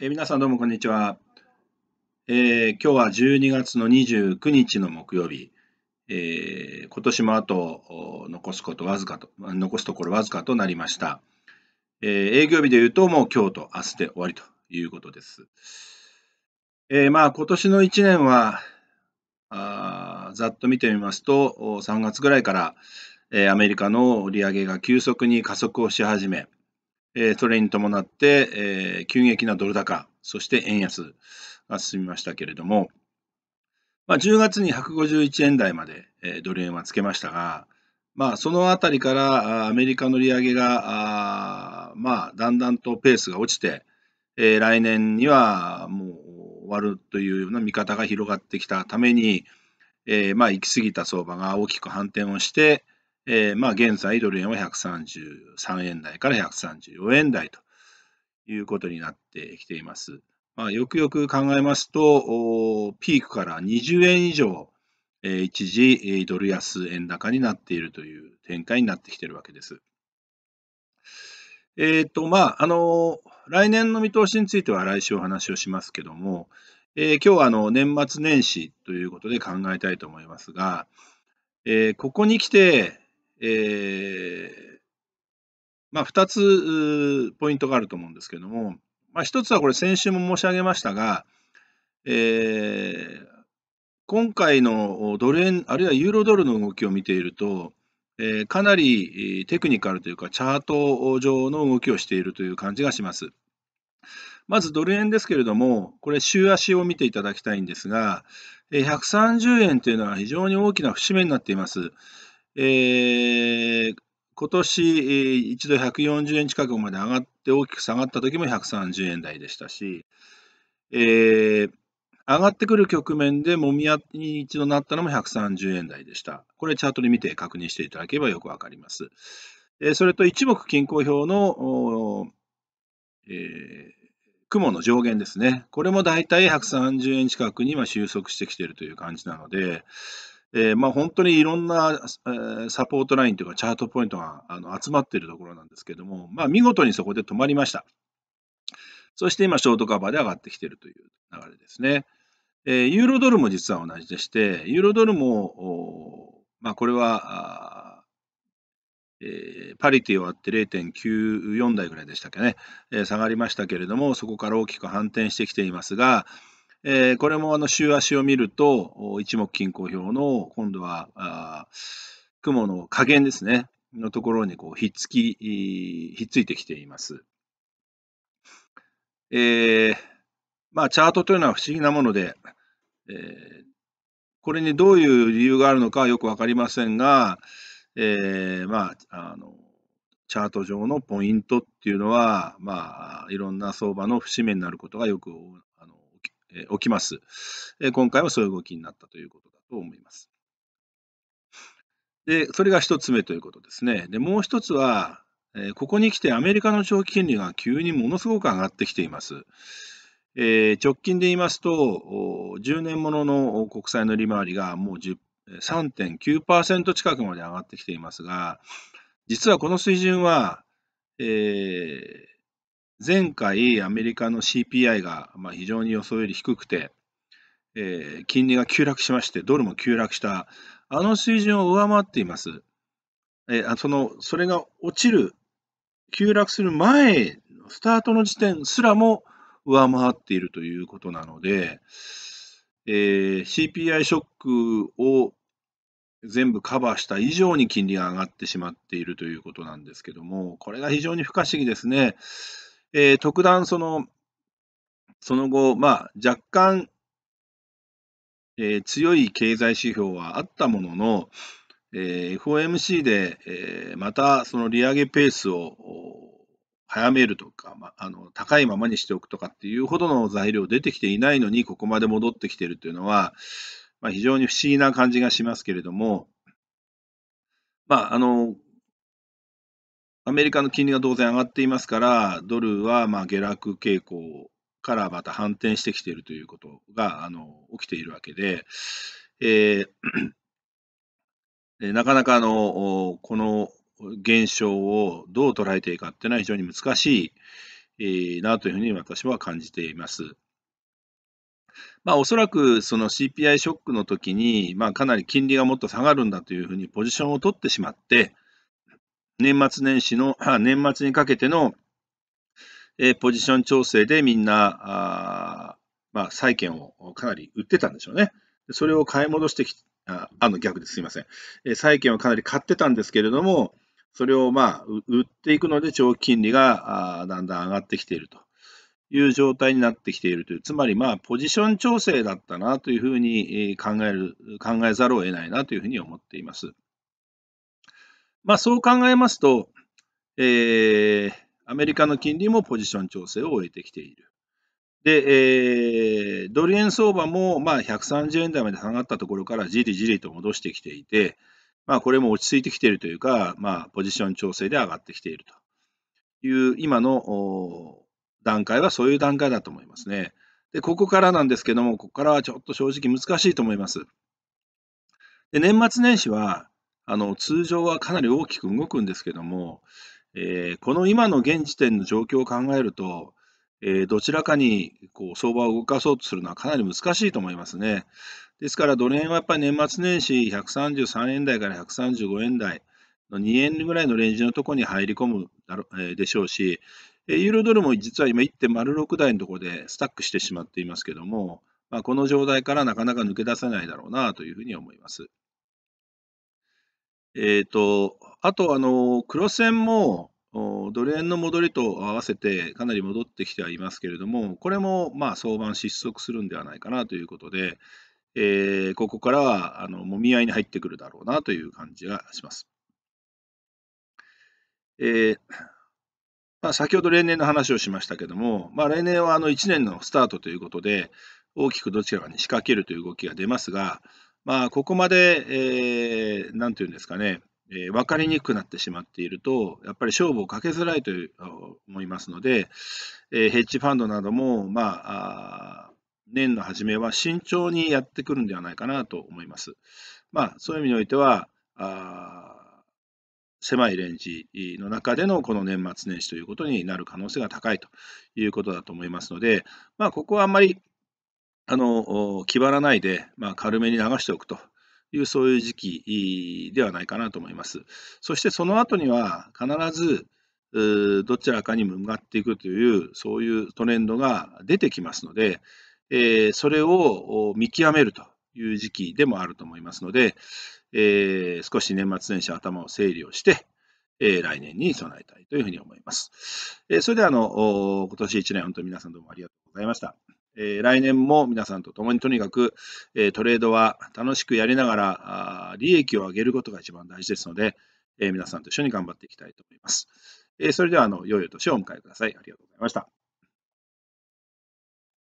えー、皆さんどうもこんにちは。えー、今日は12月の29日の木曜日。えー、今年もあと残すことわずかと、残すところわずかとなりました。え営業日で言うともう今日と明日で終わりということです。えまあ今年の1年は、あざっと見てみますと、3月ぐらいから、えアメリカの売り上げが急速に加速をし始め、えそれに伴って、え急激なドル高、そして円安が進みましたけれども、まあ、10月に151円台まで、えドル円はつけましたが、まあ、そのあたりからアメリカの利上げが、あまあ、だんだんとペースが落ちて、え来年にはもう終わるというような見方が広がってきたために、えまあ、行き過ぎた相場が大きく反転をして、えー、まあ現在ドル円は133円台から134円台ということになってきています。まあ、よくよく考えますと、ピークから20円以上、えー、一時ドル安円高になっているという展開になってきているわけです。えっ、ー、と、まあ、あの、来年の見通しについては来週お話をしますけども、えー、今日はあの年末年始ということで考えたいと思いますが、えー、ここに来て、えー、まあ、2つポイントがあると思うんですけども、まあ、1つはこれ先週も申し上げましたが、えー、今回のドル円あるいはユーロドルの動きを見ていると、えー、かなりテクニカルというかチャート上の動きをしているという感じがします。まずドル円ですけれども、これ週足を見ていただきたいんですが、130円というのは非常に大きな節目になっています。えー、今年一度140円近くまで上がって大きく下がった時も130円台でしたし、えー、上がってくる局面でもみ合いに一度なったのも130円台でした。これチャートで見て確認していただければよくわかります。えー、それと一目均衡表の、えー、雲の上限ですね。これもだいたい130円近くに今収束してきているという感じなので、えー、まあ、本当にいろんな、えー、サポートラインというかチャートポイントがあの集まっているところなんですけども、まあ、見事にそこで止まりました。そして今、ショートカバーで上がってきているという流れですね。えー、ユーロドルも実は同じでして、ユーロドルも、まあ、これは、えー、パリティを割って0.94台ぐらいでしたっけね、えー、下がりましたけれども、そこから大きく反転してきていますが、えー、これもあの週足を見ると、一目均衡表の今度はあ雲の加減ですね、のところにこうひっつき、ひっついてきています。えー、まあ、チャートというのは不思議なもので、えー、これにどういう理由があるのかはよく分かりませんが、えー、まあ、あの、チャート上のポイントっていうのは、まあ、いろんな相場の節目になることがよく起きます。今回はそういう動きになったということだと思います。で、それが一つ目ということですね。で、もう一つは、ここに来てアメリカの長期金利が急にものすごく上がってきています。えー、直近で言いますと、10年ものの国債の利回りがもう3.9%近くまで上がってきていますが、実はこの水準は、えー、前回アメリカの CPI が、非常に予想より低くて、金利が急落しましてドルも急落したあの水準を上回っています。そのそれが落ちる急落する前スタートの時点すらも上回っているということなので、CPI ショックを全部カバーした以上に金利が上がってしまっているということなんですけども、これが非常に不可思議ですね。えー、特段その、その後、まあ、若干、えー、強い経済指標はあったものの、えー、FOMC で、えー、またその利上げペースを早めるとか、まあの、高いままにしておくとかっていうほどの材料出てきていないのに、ここまで戻ってきているというのは、まあ、非常に不思議な感じがしますけれども、まあ、あの、アメリカの金利が当然上がっていますから、ドルはまあ下落傾向からまた反転してきているということがあの起きているわけで、えー、なかなかあのこの現象をどう捉えていいかっていうのは非常に難しいえなというふうに私は感じています。まあ、おそらくその CPI ショックの時に、まあ、かなり金利がもっと下がるんだというふうにポジションを取ってしまって、年末年始の、年末にかけての、えー、ポジション調整でみんな、あまあ、債券をかなり売ってたんでしょうね。それを買い戻してき、あ、あの逆です、すいません。えー、債券をかなり買ってたんですけれども、それをまあ、売っていくので、長期金利があだんだん上がってきているという状態になってきているという、つまりまあ、ポジション調整だったなというふうに考える、考えざるを得ないなというふうに思っています。まあ、そう考えますと、えー、アメリカの金利もポジション調整を終えてきている。で、えー、ドル円相場もまあ130円台まで下がったところからじりじりと戻してきていて、まあ、これも落ち着いてきているというか、まあ、ポジション調整で上がってきているという、今の段階はそういう段階だと思いますね。で、ここからなんですけども、ここからはちょっと正直難しいと思います。で、年末年始は、あの通常はかなり大きく動くんですけども、えー、この今の現時点の状況を考えると、えー、どちらかにこう相場を動かそうとするのはかなり難しいと思いますね。ですから、ドル円はやっぱり年末年始133円台から135円台の2円ぐらいのレンジのところに入り込むだろ、えー、でしょうし、ユーロドルも実は今1.06台のところでスタックしてしまっていますけども、まあ、この状態からなかなか抜け出せないだろうなというふうに思います。えっ、ー、と、あと、あの、黒線も、ドル円の戻りと合わせてかなり戻ってきてはいますけれども、これもまあ相場失速するんではないかなということで、えー、ここからはあの揉み合いに入ってくるだろうなという感じがします。えーまあ、先ほど例年の話をしましたけども、まあ、例年はあの1年のスタートということで、大きくどちらかに仕掛けるという動きが出ますが、まあ、ここまで、えー、なんていうんですかね、えー、分かりにくくなってしまっていると、やっぱり勝負をかけづらいと思いますので、えー、ヘッジファンドなども、まあ、あ年の初めは慎重にやってくるんではないかなと思います。まあ、そういう意味においては、あ狭いレンジの中でのこの年末年始ということになる可能性が高いということだと思いますので、まあ、ここはあんまりあの気張らないで、まあ、軽めに流しておくというそういう時期ではないかなと思います。そしてその後には必ずどちらかに向かっていくというそういうトレンドが出てきますので、えー、それを見極めるという時期でもあると思いますので、えー、少し年末年始頭を整理をして、えー、来年に備えたいというふうに思います。えそれではあの今年1年本当に皆さんどうもありがとうございました。えー、来年も皆さんと共にとにかく、えー、トレードは楽しくやりながらあ利益を上げることが一番大事ですので、えー、皆さんと一緒に頑張っていきたいと思います。えそれではあの良いお年をお迎えください。ありがとうございました。